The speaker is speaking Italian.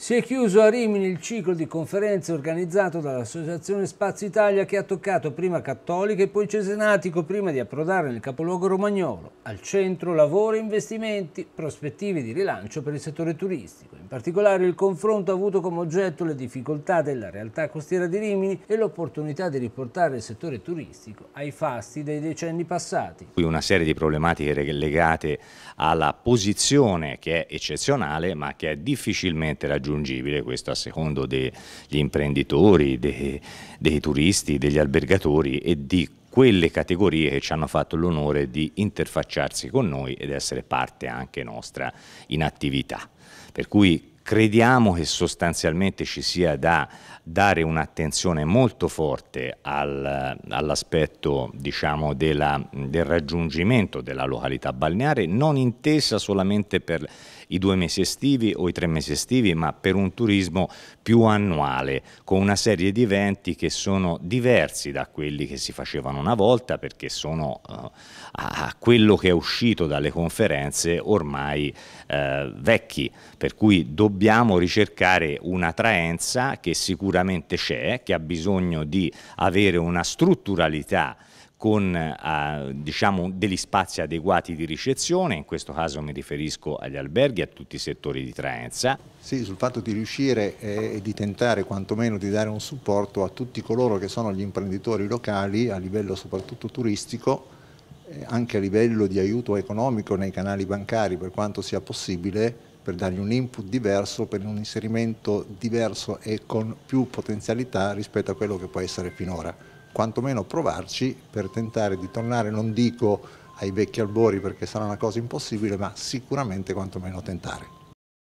Si è chiuso a Rimini il ciclo di conferenze organizzato dall'Associazione Spazio Italia che ha toccato prima Cattolica e poi Cesenatico prima di approdare nel capoluogo romagnolo. Al centro lavoro e investimenti, prospettive di rilancio per il settore turistico. In particolare il confronto ha avuto come oggetto le difficoltà della realtà costiera di Rimini e l'opportunità di riportare il settore turistico ai fasti dei decenni passati. Qui una serie di problematiche legate alla posizione che è eccezionale ma che è difficilmente raggiungibile irraggiungibile questo a secondo degli imprenditori, dei, dei turisti, degli albergatori e di quelle categorie che ci hanno fatto l'onore di interfacciarsi con noi ed essere parte anche nostra in attività. Per cui Crediamo che sostanzialmente ci sia da dare un'attenzione molto forte al, all'aspetto diciamo, della, del raggiungimento della località balneare, non intesa solamente per i due mesi estivi o i tre mesi estivi, ma per un turismo più annuale, con una serie di eventi che sono diversi da quelli che si facevano una volta, perché sono eh, a quello che è uscito dalle conferenze ormai eh, vecchi, per cui dobbiamo dobbiamo ricercare una traenza che sicuramente c'è, che ha bisogno di avere una strutturalità con eh, diciamo, degli spazi adeguati di ricezione, in questo caso mi riferisco agli alberghi e a tutti i settori di Traenza. Sì, sul fatto di riuscire eh, e di tentare quantomeno di dare un supporto a tutti coloro che sono gli imprenditori locali, a livello soprattutto turistico, eh, anche a livello di aiuto economico nei canali bancari per quanto sia possibile, per dargli un input diverso, per un inserimento diverso e con più potenzialità rispetto a quello che può essere finora. Quantomeno provarci per tentare di tornare, non dico ai vecchi albori perché sarà una cosa impossibile, ma sicuramente quantomeno tentare.